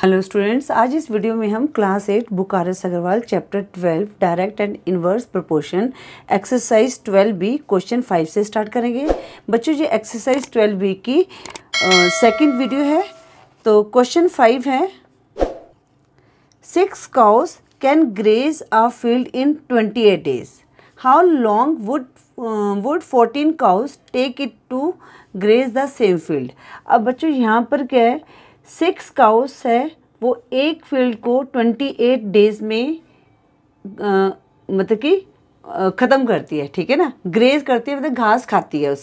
hello students आज इस video में हम class eight book R S Aggarwal chapter twelve direct and inverse proportion exercise twelve B question five से start करेंगे बच्चों ये एक्सरसाइज ट्वेल्व बी की सेकंड वीडियो है तो क्वेश्चन फाइव है six cows can graze a field in twenty eight days how long would would fourteen cows take it to graze the same field अब बच्चों यहाँ पर क्या है सिक्स काउस है वो एक फील्ड को ट्वेंटी एट डेज में आ, मतलब कि ख़त्म करती है ठीक है ना ग्रेज करती है मतलब घास खाती है उस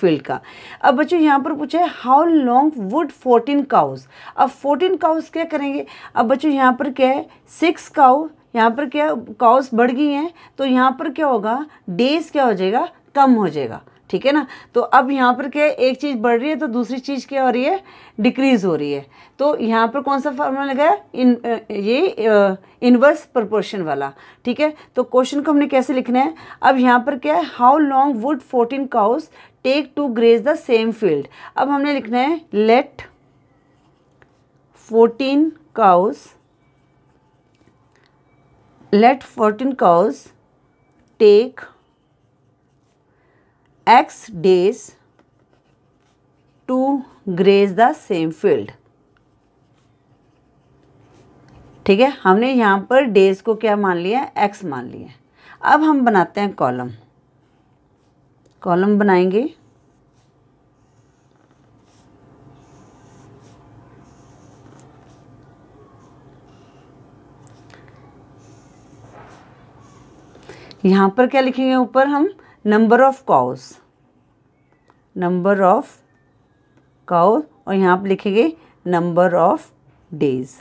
फील्ड का अब बच्चों यहाँ पर पूछा है how long would fourteen cows अब फोर्टीन काउस क्या करेंगे अब बच्चों यहाँ पर क्या है सिक्स काउ यहाँ पर क्या काउस बढ़ गई हैं तो यहाँ पर क्या होगा डेज क्या हो जाएगा कम हो जाएगा ठीक है ना तो अब यहाँ पर क्या है एक चीज़ बढ़ रही है तो दूसरी चीज़ क्या हो रही है डिक्रीज़ हो रही है तो यहाँ पर कौन सा फॉर्मूला लगाया इन ये इनवर्स प्रपोर्शन वाला ठीक है तो क्वेश्चन को हमने कैसे लिखना है अब यहाँ पर क्या है how long would fourteen cows take to graze the same field अब हमने लिखना है let fourteen cows let fourteen cows take x days to graze the same field ठीक है हमने यहाँ पर डेज को क्या मान लिया है एक्स मान लिया है अब हम बनाते हैं कॉलम कॉलम बनाएंगे यहाँ पर क्या लिखेंगे ऊपर हम number of cows number of cow और यहाँ आप लिखेंगे नंबर ऑफ डेज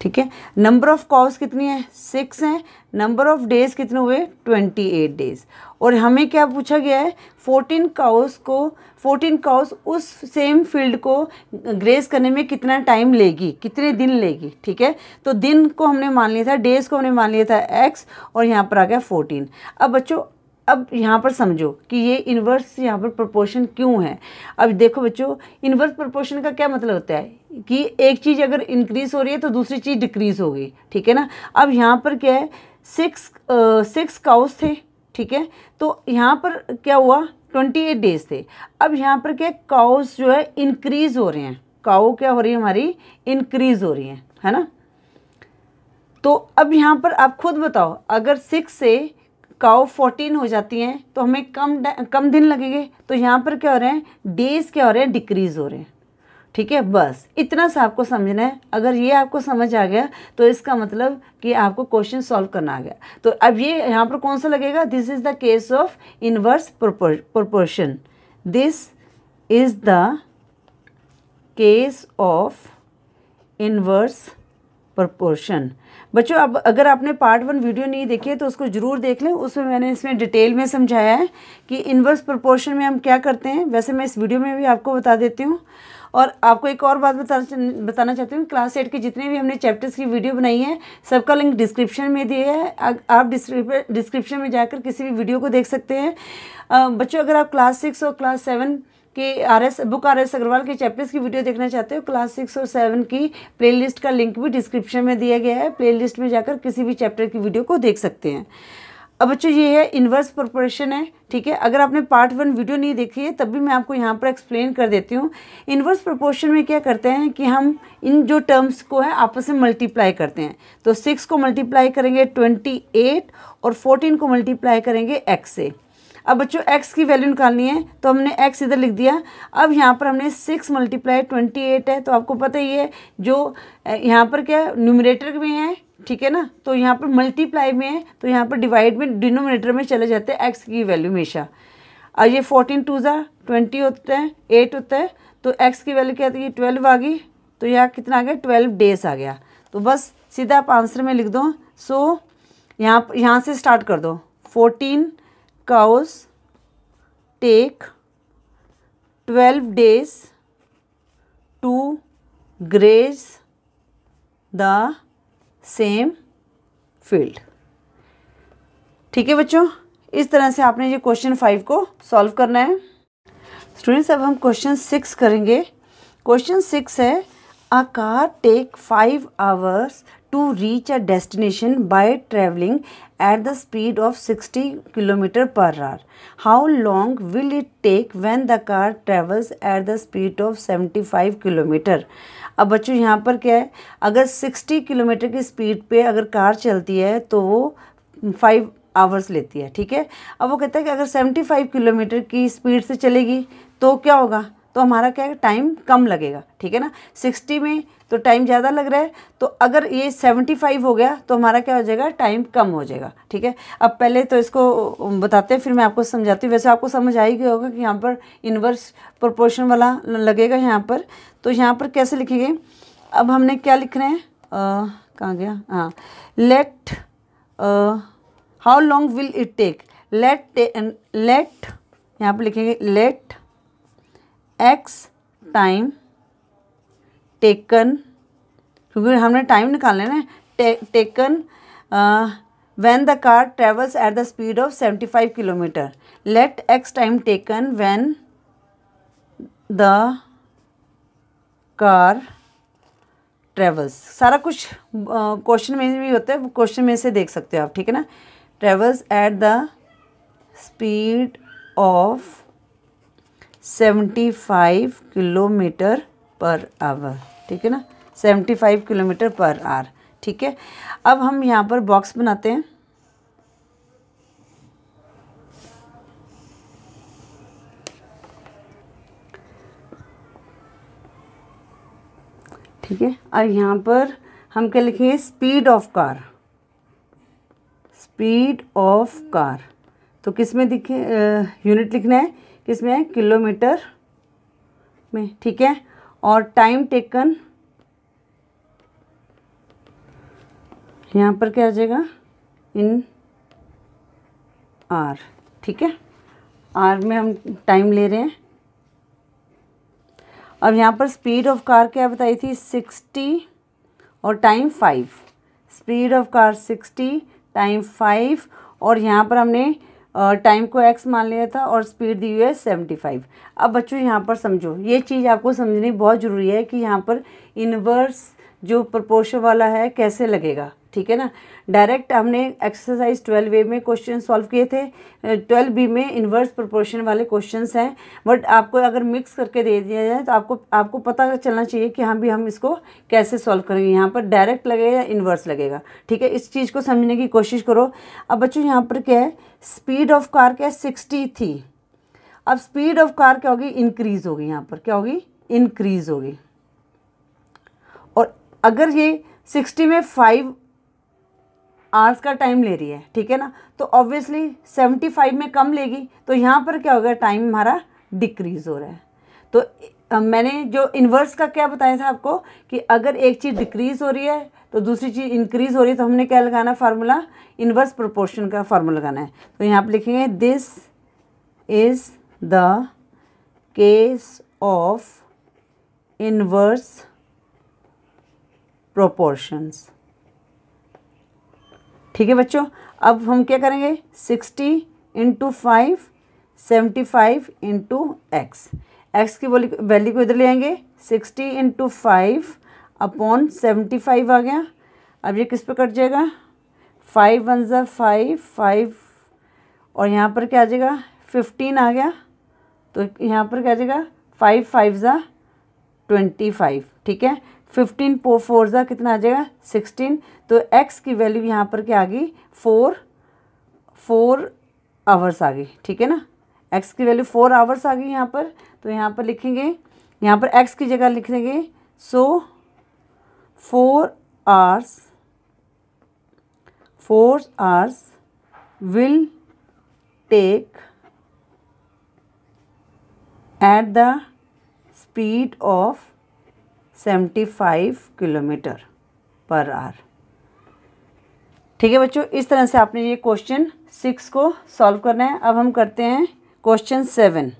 ठीक है नंबर ऑफ़ कॉज कितनी है सिक्स हैं नंबर ऑफ़ डेज़ कितने हुए ट्वेंटी एट डेज़ और हमें क्या पूछा गया है फोर्टीन काउस को फोर्टीन काउस उस सेम फील्ड को ग्रेस करने में कितना टाइम लेगी कितने दिन लेगी ठीक है तो दिन को हमने मान लिया था डेज़ को हमने मान लिया था एक्स और यहाँ पर आ गया फोर्टीन अब बच्चों अब यहाँ पर समझो कि ये इन्वर्स यहाँ पर प्रोपोर्शन क्यों है अब देखो बच्चों इन्वर्स प्रोपोर्शन का क्या मतलब होता है कि एक चीज़ अगर इंक्रीज़ हो रही है तो दूसरी चीज़ डिक्रीज़ हो गई ठीक है ना अब यहाँ पर क्या है सिक्स सिक्स काउस थे ठीक है तो यहाँ पर क्या हुआ ट्वेंटी एट डेज थे अब यहाँ पर क्या काउस जो है इंक्रीज़ हो रहे हैं काओ क्या हो रही है हमारी इंक्रीज़ हो रही हैं है ना तो अब यहाँ पर आप खुद बताओ अगर सिक्स से काओ फोर्टीन हो जाती हैं तो हमें कम कम दिन लगेंगे तो यहाँ पर क्या हो रहे हैं डेज क्या हो रहे हैं डिक्रीज़ हो रहे हैं ठीक है बस इतना सा आपको समझना है अगर ये आपको समझ आ गया तो इसका मतलब कि आपको क्वेश्चन सॉल्व करना आ गया तो अब ये यहाँ पर कौन सा लगेगा this is the case of inverse proportion this is the case of inverse proportion बच्चों अब अगर आपने पार्ट वन वीडियो नहीं देखी है तो उसको ज़रूर देख लें उसमें मैंने इसमें डिटेल में समझाया है कि इन्वर्स प्रोपोर्शन में हम क्या करते हैं वैसे मैं इस वीडियो में भी आपको बता देती हूँ और आपको एक और बात बताना बताना चाहती हूँ क्लास एट के जितने भी हमने चैप्टर्स की वीडियो बनाई है सबका लिंक डिस्क्रिप्शन में दिया है आप डिस्क्रिप्शन में जाकर किसी भी वीडियो को देख सकते हैं बच्चों अगर आप क्लास सिक्स और क्लास सेवन के R S book R S Aggarwal के चैप्टर्स की वीडियो देखना चाहते हो क्लास सिक्स और सेवन की प्लेलिस्ट का लिंक भी डिस्क्रिप्शन में दिया गया है प्लेलिस्ट में जाकर किसी भी चैप्टर की वीडियो को देख सकते हैं अब बच्चों ये है इन्वर्स प्रोपोर्शन है ठीक है अगर आपने पार्ट वन वीडियो नहीं देखी है तब भी मैं आपको यहाँ पर एक्सप्लेन कर देती हूँ इन्वर्स प्रोपोर्शन में क्या करते हैं कि हम इन जो टर्म्स को है आपस में मल्टीप्लाई करते हैं तो सिक्स को मल्टीप्लाई करेंगे ट्वेंटी एट और फोर्टीन को मल्टीप्लाई करेंगे एक्स से अब बच्चों एक्स की वैल्यू निकालनी है तो हमने एक्स इधर लिख दिया अब यहाँ पर हमने सिक्स मल्टीप्लाई ट्वेंटी एट है तो आपको पता ही है जो यहाँ पर क्या न्यूमिनेटर में है ठीक है ना तो यहाँ पर मल्टीप्लाई में है तो यहाँ पर डिवाइड में डिनोमिनेटर में चले जाते हैं एक्स की वैल्यू हमेशा और ये फोर्टीन टू ज़ा ट्वेंटी होता है एट होता है तो एक्स की वैल्यू क्या आती है ट्वेल्व आ गई तो यहाँ कितना आ गया ट्वेल्व डेज आ गया तो बस सीधा आप आंसर में लिख दो सो यहाँ यहाँ से स्टार्ट कर दो fourteen cows take 12 days to graze the same field ठीक है बच्चों इस तरह से आपने ये क्वेश्चन फाइव को सॉल्व करना है स्टूडेंट्स अब हम क्वेश्चन सिक्स करेंगे क्वेश्चन सिक्स है a car take five hours to reach a destination by travelling at the speed of sixty kilometre per hour how long will it take when the car travels at the speed of seventy five kilometre अब बच्चों यहाँ पर क्या है अगर sixty kilometre की speed पर अगर कार चलती है तो वो फाइव आवर्स लेती है ठीक है अब वो कहता है कि अगर फाइव किलोमीटर की स्पीड से चलेगी तो क्या होगा तो हमारा क्या है टाइम कम लगेगा ठीक है ना सिक्सटी में तो टाइम ज़्यादा लग रहा है तो अगर ये सेवेंटी फाइव हो गया तो हमारा क्या हो जाएगा टाइम कम हो जाएगा ठीक है अब पहले तो इसको बताते हैं फिर मैं आपको समझाती हूँ वैसे आपको समझ आ ही गया होगा कि यहाँ पर इन्वर्स प्रोपोर्शन वाला लगेगा यहाँ पर तो यहाँ पर कैसे लिखेंगे अब हमने क्या लिख रहे हैं कहाँ गया हाँ let how long will it take let let यहाँ पर लिखेंगे लेट एक्स टाइम टेकन क्योंकि हमने टाइम निकालना है ना taken when the car travels at the speed of seventy five kilometre let x time taken when the car travels सारा कुछ क्वेश्चन uh, में भी होता है क्वेश्चन में से देख सकते हो आप ठीक है ना travels at the speed of seventy five kilometre per hour ठीक है ना seventy five kilometre per hour ठीक है अब हम यहाँ पर बॉक्स बनाते हैं ठीक है और यहाँ पर हम क्या लिखेंगे speed of car speed of car तो किस में दिखे यूनिट लिखना है किसमें किलोमीटर में ठीक है और टाइम टेकन यहाँ पर क्या आ जाएगा इन आर ठीक है आर में हम टाइम ले रहे हैं अब यहाँ पर स्पीड ऑफ कार क्या बताई थी सिक्सटी और time five speed of car sixty time five और यहाँ पर हमने टाइम को एक्स मान लिया था और स्पीड दी हुई है सेवेंटी फाइव अब बच्चों यहाँ पर समझो ये चीज़ आपको समझनी बहुत ज़रूरी है कि यहाँ पर इन्वर्स जो प्रपोर्शन वाला है कैसे लगेगा ठीक है ना डायरेक्ट हमने एक्सरसाइज ट्वेल्व ए में क्वेश्चन सॉल्व किए थे ट्वेल्व बी में इन्वर्स प्रोपोर्शन वाले क्वेश्चंस हैं बट आपको अगर मिक्स करके दे दिया जाए तो आपको आपको पता चलना चाहिए कि हाँ भी हम इसको कैसे सॉल्व करेंगे यहाँ पर डायरेक्ट लगेगा या इन्वर्स लगेगा ठीक है इस चीज़ को समझने की कोशिश करो अब बच्चों यहाँ पर क्या है स्पीड ऑफ कार क्या है सिक्सटी थी अब स्पीड ऑफ कार क्या होगी इंक्रीज़ होगी यहाँ पर क्या होगी इंक्रीज़ होगी और अगर ये सिक्सटी में फाइव आर्स का टाइम ले रही है ठीक है ना तो ऑब्वियसली सेवेंटी फाइव में कम लेगी तो यहाँ पर क्या होगा टाइम हमारा डिक्रीज़ हो रहा है तो मैंने जो इन्वर्स का क्या बताया था आपको कि अगर एक चीज़ डिक्रीज़ हो रही है तो दूसरी चीज़ इंक्रीज़ हो रही है तो हमने क्या लगाना है फार्मूला इन्वर्स प्रोपोर्शन का फार्मूला लगाना है तो यहाँ पर लिखेंगे this is the case of inverse proportions ठीक है बच्चों अब हम क्या करेंगे sixty into five seventy five into x x की वैल्यू वैल्यू को इधर ले आएंगे sixty into five upon seventy five आ गया अब ये किस पे कट जाएगा फाइव वन ज़ा फाइव फाइव और यहाँ पर क्या आ जाएगा फिफ्टीन आ गया तो यहाँ पर क्या आ जाएगा फाइव फाइव ज़ा ट्वेंटी फाइव ठीक है फिफ्टीन पो फोर ज़ा कितना आ जाएगा सिक्सटीन तो एक्स की वैल्यू यहाँ पर क्या आ गई फोर फोर आवर्स आ गई ठीक है ना एक्स की वैल्यू फोर आवर्स आ गई यहाँ पर तो यहाँ पर लिखेंगे यहाँ पर एक्स की जगह लिख देंगे so four hours four hours will take at the speed of seventy five kilometre per hour ठीक है बच्चों इस तरह से आपने ये क्वेश्चन सिक्स को सॉल्व करना है अब हम करते हैं क्वेश्चन सेवन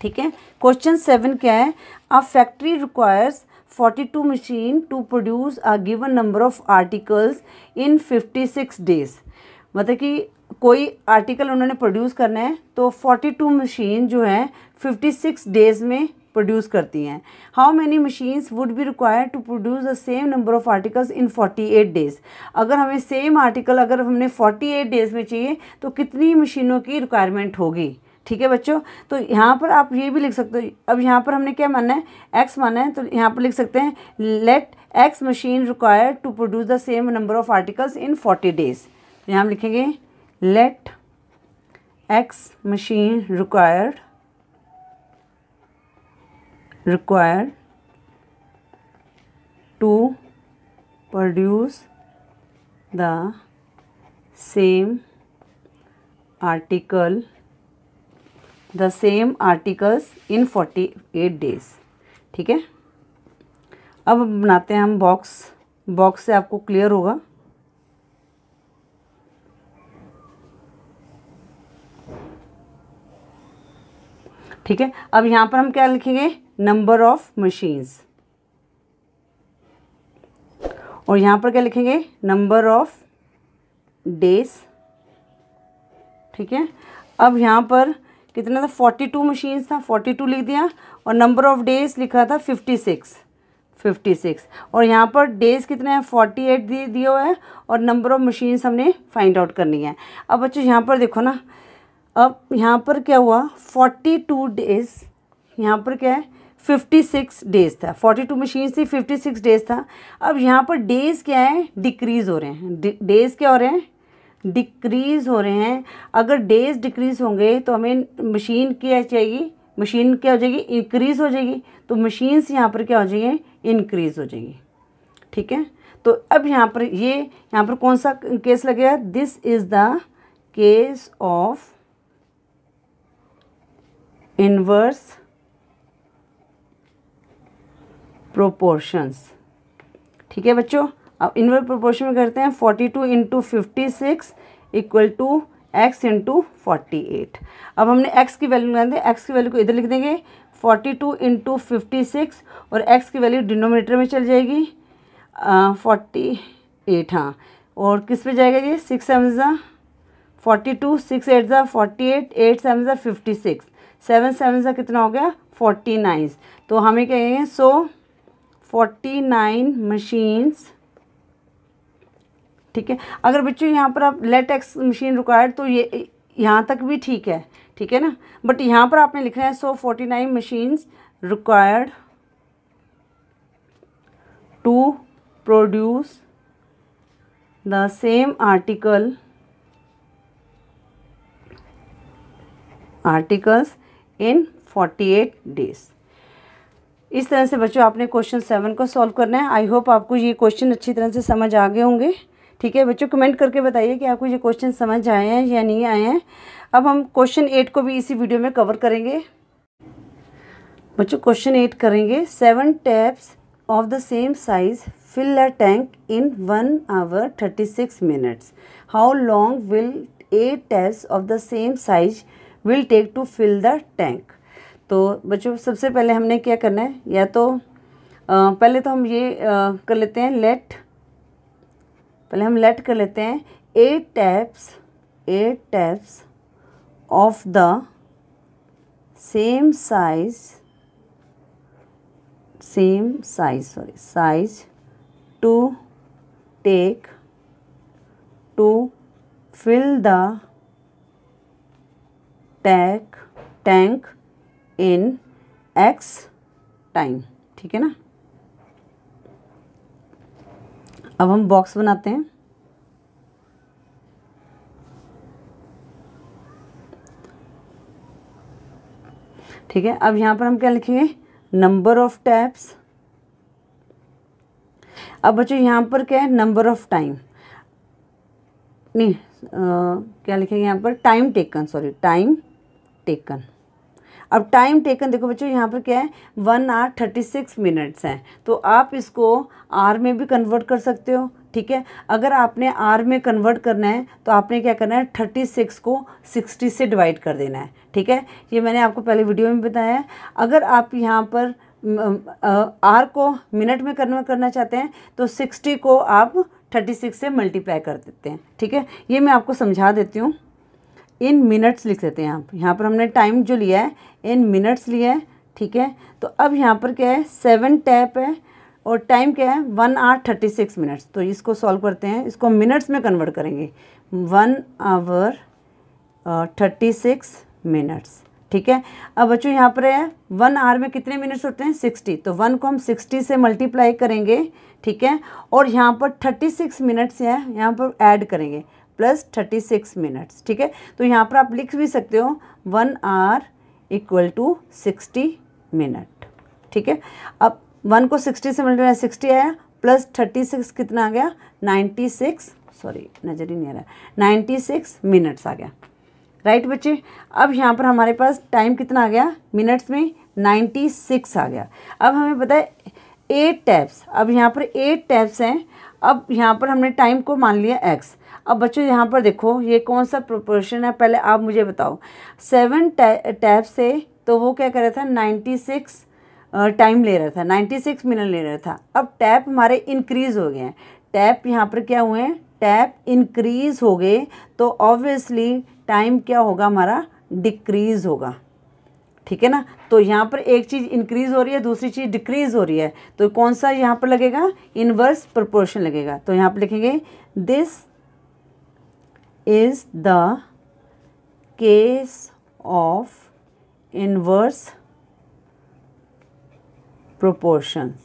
ठीक है क्वेश्चन सेवन क्या है a factory requires forty two machine to produce a given number of articles in fifty six days मतलब कि कोई आर्टिकल उन्होंने प्रोड्यूस करना है तो फोर्टी टू मशीन जो है फिफ्टी सिक्स डेज़ में प्रोड्यूस करती हैं how many machines would be required to produce the same number of articles in 48 days अगर हमें सेम आर्टिकल अगर हमने 48 डेज़ में चाहिए तो कितनी मशीनों की रिक्वायरमेंट होगी ठीक है बच्चों तो यहाँ पर आप ये भी लिख सकते हो अब यहाँ पर हमने क्या माना है एक्स माना है तो यहाँ पर लिख सकते हैं let x machine require to produce the same number of articles in forty days यहाँ हम लिखेंगे let x machine required required to produce the same article the same articles in 48 days ठीक है अब बनाते हैं हम बॉक्स बॉक्स से आपको क्लियर होगा ठीक है अब यहाँ पर हम क्या लिखेंगे नंबर ऑफ मशीन्स और यहाँ पर क्या लिखेंगे नंबर ऑफ डेज ठीक है अब यहाँ पर कितना था फोर्टी टू मशीन्स था फोर्टी टू लिख दिया और नंबर ऑफ डेज लिखा था फिफ्टी सिक्स फिफ्टी सिक्स और यहाँ पर डेज कितने हैं फोर्टी एट दिए दिए हुए हैं और नंबर ऑफ मशीन्स हमने फाइंड आउट करनी है अब बच्चों यहाँ पर देखो ना अब यहाँ पर क्या हुआ फोर्टी टू डेज़ यहाँ पर क्या है फिफ्टी सिक्स डेज़ था फोर्टी टू मशीन थी फिफ्टी सिक्स डेज़ था अब यहाँ पर डेज़ क्या है डिक्रीज़ हो रहे हैं डेज़ क्या हो रहे हैं डिक्रीज़ हो रहे हैं अगर डेज़ डिक्रीज़ होंगे तो हमें मशीन क्या चाहिए मशीन क्या हो जाएगी इंक्रीज़ हो जाएगी तो मशीन्स यहाँ पर क्या हो जाएंगे इंक्रीज़ हो जाएंगी ठीक है तो अब यहाँ पर ये यहाँ पर कौन सा केस लगेगा this is the case of inverse proportions ठीक है बच्चों अब इनवर्स प्रोपोर्शन में करते हैं forty two into fifty six equal to x into forty eight अब हमने एक्स की वैल्यू निकालते हैं एक्स की वैल्यू को इधर लिख देंगे forty two into fifty six और एक्स की वैल्यू डिनोमीटर में चल जाएगी फोर्टी एट हाँ और किस पे जाएगा ये सिक्स सेवन ज़ा फोर्टी टू सिक्स एट ज़ा फोर्टी एट एट सेवन ज़ा फिफ्टी सिक्स सेवन सेवन सा कितना हो गया फोर्टी नाइन तो हमें कहेंगे सो फोर्टी नाइन मशीन्स ठीक है अगर बच्चों यहाँ पर आप लेट एक्स मशीन रिक्वायर्ड तो ये यहाँ तक भी ठीक है ठीक है ना बट यहाँ पर आपने लिखना है so forty nine machines required to produce the same article articles in 48 days इस तरह से बच्चों आपने क्वेश्चन सेवन को सॉल्व करना है आई होप आपको ये क्वेश्चन अच्छी तरह से समझ आ गए होंगे ठीक है बच्चों कमेंट करके बताइए कि आपको ये क्वेश्चन समझ आए हैं या नहीं आए हैं अब हम क्वेश्चन एट को भी इसी वीडियो में कवर करेंगे बच्चों क्वेश्चन एट करेंगे seven taps of the same size fill a tank in one hour thirty six minutes how long will eight taps of the same size will take to fill the tank तो बच्चों सबसे पहले हमने क्या करना है या तो आ, पहले तो हम ये आ, कर लेते हैं लेट पहले हम लेट कर लेते हैं eight taps eight taps of the same size same size sorry size to take to fill the tank tank in x time ठीक है ना अब हम बॉक्स बनाते हैं ठीक है अब यहां पर हम क्या लिखेंगे नंबर ऑफ टैप्स अब बच्चों यहां पर क्या है नंबर ऑफ टाइम नहीं आ, क्या लिखेंगे यहां पर time taken sorry time taken अब टाइम टेकन देखो बच्चों यहाँ पर क्या है one hour thirty six minutes हैं तो आप इसको आर में भी कन्वर्ट कर सकते हो ठीक है अगर आपने आर में कन्वर्ट करना है तो आपने क्या करना है थर्टी सिक्स को सिक्सटी से डिवाइड कर देना है ठीक है ये मैंने आपको पहले वीडियो में बताया है अगर आप यहाँ पर आर को मिनट में कन्वर्ट करना, करना चाहते हैं तो सिक्सटी को आप थर्टी सिक्स से मल्टीप्लाई कर देते हैं ठीक है ये मैं आपको समझा देती हूँ इन मिनट्स लिख देते हैं आप यहाँ पर हमने टाइम जो लिया है इन मिनट्स लिया है ठीक है तो अब यहाँ पर क्या है सेवन टैप है और टाइम क्या है one hour thirty six minutes तो इसको सॉल्व करते हैं इसको मिनट्स में कन्वर्ट करेंगे one hour thirty six minutes ठीक है अब बच्चों यहाँ पर है वन आवर में कितने मिनट्स होते हैं सिक्सटी तो वन को हम सिक्सटी से मल्टीप्लाई करेंगे ठीक है और यहाँ पर थर्टी सिक्स मिनट्स है यहाँ पर ऐड करेंगे प्लस थर्टी सिक्स मिनट्स ठीक है तो यहाँ पर आप लिख भी सकते हो one hour equal to sixty minute ठीक है अब वन को सिक्सटी से मिनट सिक्सटी आया प्लस थर्टी सिक्स कितना आ गया नाइन्टी सिक्स सॉरी नज़र ही नहीं आ रहा नाइन्टी सिक्स मिनट्स आ गया राइट बच्चे अब यहाँ पर हमारे पास टाइम कितना आ गया मिनट्स में नाइन्टी सिक्स आ गया अब हमें पता है एट टैब्स अब यहाँ पर एट टैब्स हैं अब यहाँ पर हमने टाइम को मान लिया एक्स अब बच्चों यहाँ पर देखो ये कौन सा प्रोपोर्शन है पहले आप मुझे बताओ सेवन टैप से तो वो क्या कर रहा था नाइन्टी सिक्स टाइम ले रहा था नाइन्टी सिक्स मिनट ले रहा था अब टैप हमारे इंक्रीज़ हो गए हैं टैप यहाँ पर क्या हुए हैं टैप इंक्रीज़ हो गए तो ऑब्वियसली टाइम क्या होगा हमारा डिक्रीज़ होगा ठीक है ना तो यहाँ पर एक चीज़ इंक्रीज़ हो रही है दूसरी चीज़ डिक्रीज़ हो रही है तो कौन सा यहाँ पर लगेगा इनवर्स प्रपोर्शन लगेगा तो यहाँ पर लिखेंगे this is the case of inverse proportions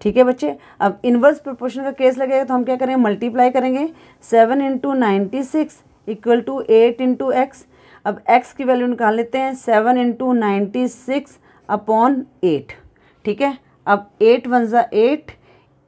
ठीक है बच्चे अब इन्वर्स प्रोपोर्शन का केस लगेगा तो हम क्या करेंगे मल्टीप्लाई करेंगे seven into ninety six equal to eight into x अब एक्स की वैल्यू निकाल लेते हैं seven into ninety six upon eight ठीक है अब एट वन ज़ा एट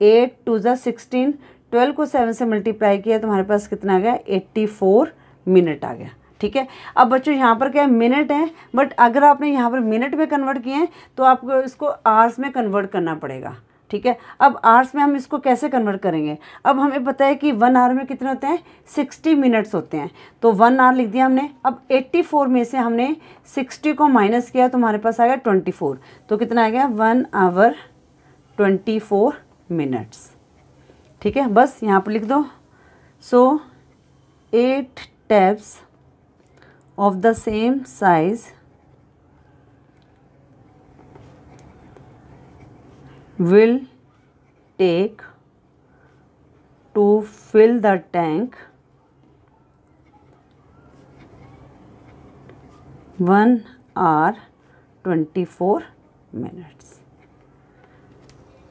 एट टू ज़ा सिक्सटीन ट्वेल्व को सेवन से मल्टीप्लाई किया तो हमारे पास कितना आ गया एट्टी फोर मिनट आ गया ठीक है अब बच्चों यहाँ पर क्या है मिनट है बट अगर आपने यहाँ पर मिनट में कन्वर्ट किए हैं तो आपको इसको आर्स में कन्वर्ट करना पड़ेगा ठीक है अब आर्स में हम इसको कैसे कन्वर्ट करेंगे अब हमें पता है कि वन आवर में कितने होते हैं सिक्सटी मिनट्स होते हैं तो वन आवर लिख दिया हमने अब एट्टी फोर में से हमने सिक्सटी को माइनस किया तो हमारे पास आ गया ट्वेंटी फोर तो कितना आ गया one hour twenty four minutes ठीक है बस यहाँ पर लिख दो so eight taps of the same size will take to fill the tank one hour twenty four minutes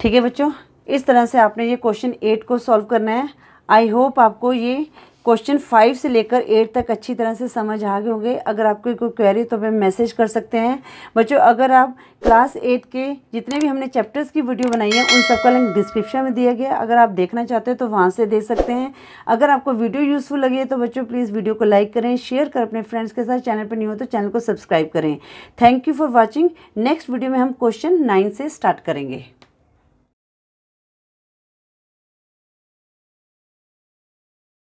ठीक है बच्चों इस तरह से आपने ये क्वेश्चन एट को सॉल्व करना है आई होप आपको ये क्वेश्चन फाइव से लेकर एट तक अच्छी तरह से समझ आ गए होंगे अगर आपको कोई क्वेरी तो हमें मैसेज कर सकते हैं बच्चों अगर आप क्लास एट के जितने भी हमने चैप्टर्स की वीडियो बनाई है उन सबका लिंक डिस्क्रिप्शन में दिया गया अगर आप देखना चाहते हो तो वहाँ से देख सकते हैं अगर आपको वीडियो यूज़फुल है तो बच्चों प्लीज़ वीडियो को लाइक करें शेयर करें अपने फ्रेंड्स के साथ चैनल पर नहीं हो तो चैनल को सब्सक्राइब करें thank you for watching next video में हम क्वेश्चन नाइन से स्टार्ट करेंगे